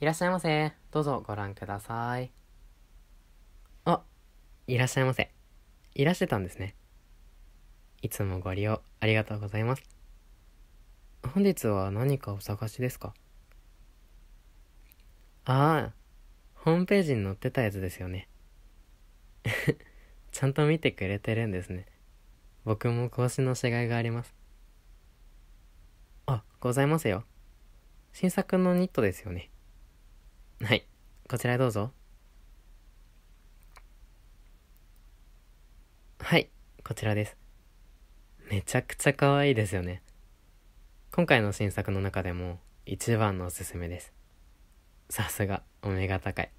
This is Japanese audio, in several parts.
いらっしゃいませ。どうぞご覧ください。あ、いらっしゃいませ。いらしてたんですね。いつもご利用ありがとうございます。本日は何かお探しですかああ、ホームページに載ってたやつですよね。ちゃんと見てくれてるんですね。僕も更新のしがいがあります。あ、ございますよ。新作のニットですよね。はい。こちらへどうぞ。はい。こちらです。めちゃくちゃ可愛いですよね。今回の新作の中でも一番のおすすめです。さすが、お目が高い。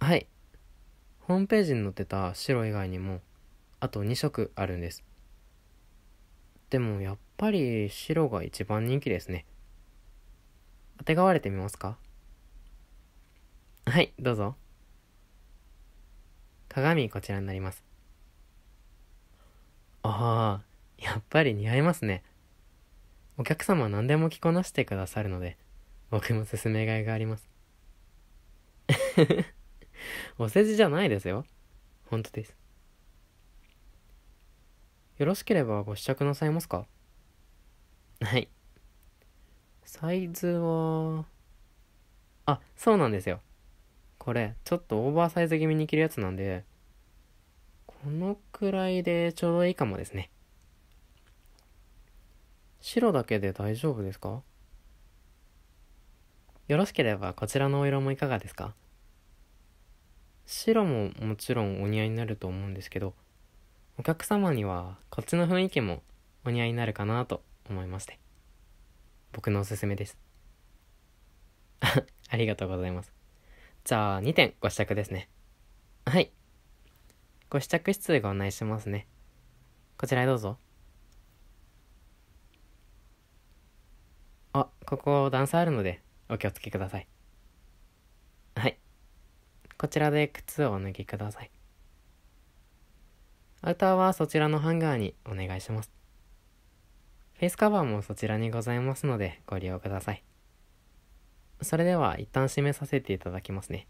はい。ホームページに載ってた白以外にも、あと2色あるんです。でもやっぱり白が一番人気ですね。あてがわれてみますかはい、どうぞ。鏡こちらになります。ああ、やっぱり似合いますね。お客様は何でも着こなしてくださるので、僕も勧めがいがあります。お世辞じゃないですよ。本当です。よろしければご試着なさいますかはい、サイズは、あ、そうなんですよ。これ、ちょっとオーバーサイズ気味に着るやつなんで、このくらいでちょうどいいかもですね。白だけで大丈夫ですかよろしければこちらのお色もいかがですか白ももちろんお似合いになると思うんですけど、お客様にはこっちの雰囲気もお似合いになるかなと思いまして。僕のおすすめです ありがとうございますじゃあ2点ご試着ですねはいご試着室ご案内しますねこちらへどうぞあここ段差あるのでお気をつけくださいはいこちらで靴をお脱ぎくださいアウターはそちらのハンガーにお願いしますフェイスカバーもそちらにございますのでご利用ください。それでは一旦締めさせていただきますね。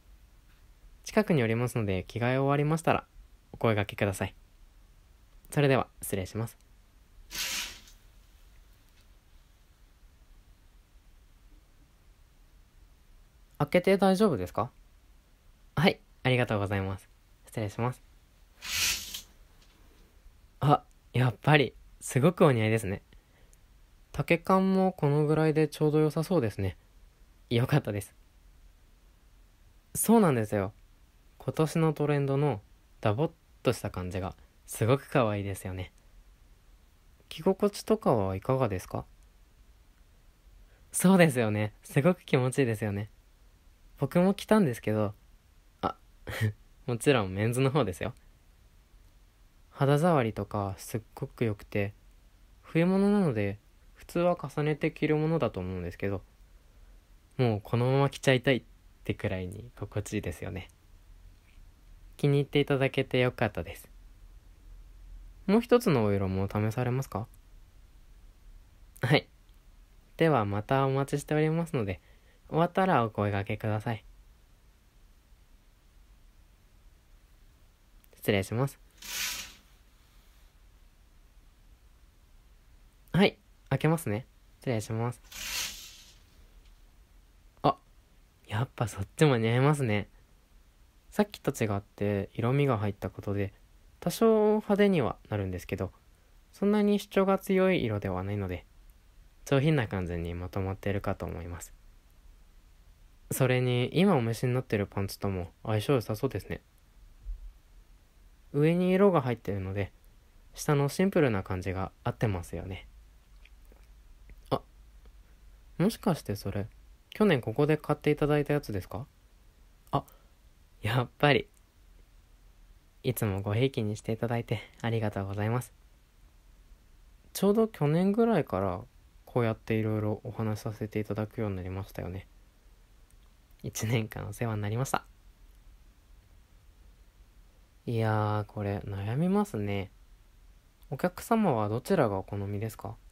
近くにおりますので着替え終わりましたらお声がけください。それでは失礼します。開けて大丈夫ですかはい、ありがとうございます。失礼します。あ、やっぱり、すごくお似合いですね。竹缶もこのぐらいでちょうど良さそうですね。良かったです。そうなんですよ。今年のトレンドのダボっとした感じがすごく可愛いですよね。着心地とかはいかがですかそうですよね。すごく気持ちいいですよね。僕も着たんですけど、あ、もちろんメンズの方ですよ。肌触りとかすっごく良くて、冬物なので通は重ねて着るものだと思うんですけどもうこのまま着ちゃいたいってくらいに心地いいですよね気に入っていただけてよかったですもう一つのお色も試されますかはいではまたお待ちしておりますので終わったらお声がけください失礼しますはい開けますね。失礼します。あ、やっぱそっちも似合いますね。さっきと違って色味が入ったことで、多少派手にはなるんですけど、そんなに主張が強い色ではないので、上品な感じにまとまっているかと思います。それに、今お召しになってるパンツとも相性良さそうですね。上に色が入ってるので、下のシンプルな感じが合ってますよね。もしかしてそれ、去年ここで買っていただいたやつですかあ、やっぱり。いつもご平気にしていただいてありがとうございます。ちょうど去年ぐらいからこうやっていろいろお話しさせていただくようになりましたよね。一年間お世話になりました。いやこれ悩みますね。お客様はどちらがお好みですか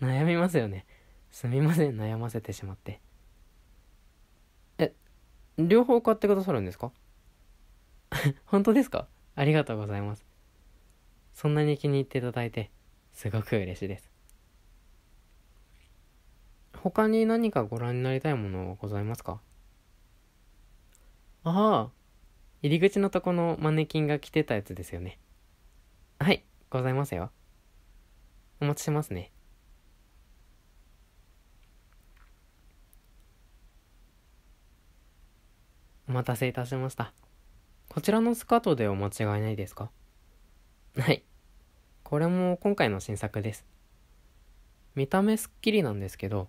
悩みますよね。すみません、悩ませてしまって。え、両方買ってくださるんですか 本当ですかありがとうございます。そんなに気に入っていただいて、すごく嬉しいです。他に何かご覧になりたいものはございますかああ、入り口のとこのマネキンが着てたやつですよね。はい、ございますよ。お待ちしますね。お待たせいたしました。こちらのスカートでお間違いないですかはい。これも今回の新作です。見た目すっきりなんですけど、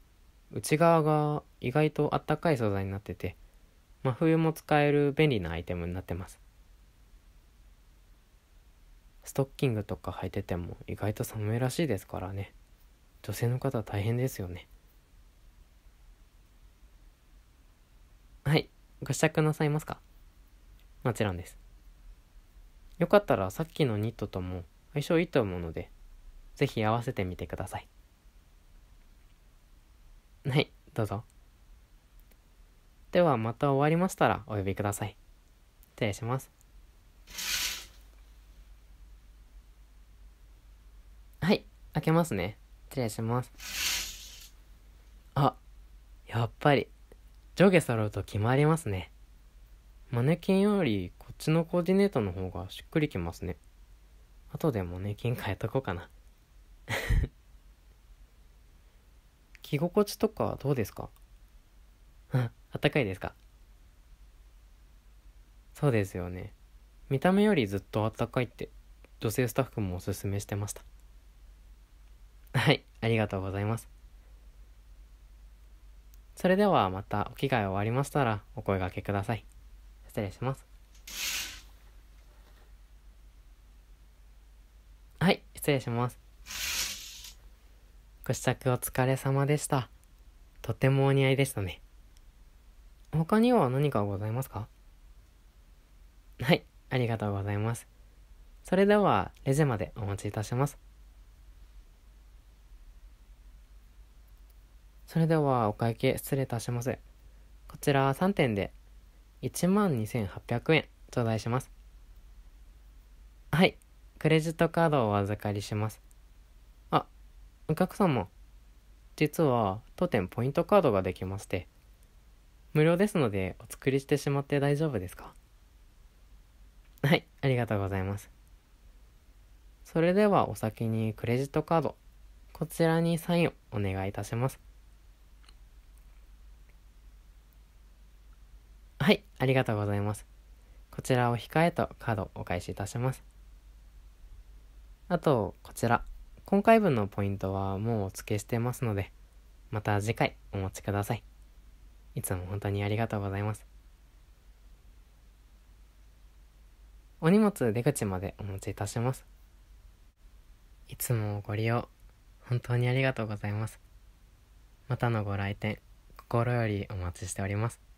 内側が意外とあったかい素材になってて、真冬も使える便利なアイテムになってます。ストッキングとか履いてても意外と寒いらしいですからね。女性の方大変ですよね。ご試着なさいますかもちろんです。よかったらさっきのニットとも相性いいと思うので、ぜひ合わせてみてください。はい、どうぞ。ではまた終わりましたらお呼びください。失礼します。はい、開けますね。失礼します。あ、やっぱり。上下揃うと決まりますね。マネキンよりこっちのコーディネートの方がしっくりきますね。後でマネキン変えとこうかな。着心地とかどうですかあ、あったかいですかそうですよね。見た目よりずっとあったかいって女性スタッフもおすすめしてました。はい、ありがとうございます。それではまたお着替え終わりましたらお声掛けください。失礼します。はい、失礼します。ご試着お疲れ様でした。とてもお似合いでしたね。他には何かございますかはい、ありがとうございます。それでは、レジまでお待ちいたします。それではお会計失礼いたします。こちら3点で12,800円頂戴します。はい。クレジットカードをお預かりします。あ、お客様。実は当店ポイントカードができまして、無料ですのでお作りしてしまって大丈夫ですかはい、ありがとうございます。それではお先にクレジットカード、こちらにサインをお願いいたします。ありがとうございます。こちらを控えとカードお返しいたします。あと、こちら。今回分のポイントはもうお付けしてますので、また次回お持ちください。いつも本当にありがとうございます。お荷物出口までお持ちいたします。いつもご利用、本当にありがとうございます。またのご来店、心よりお待ちしております。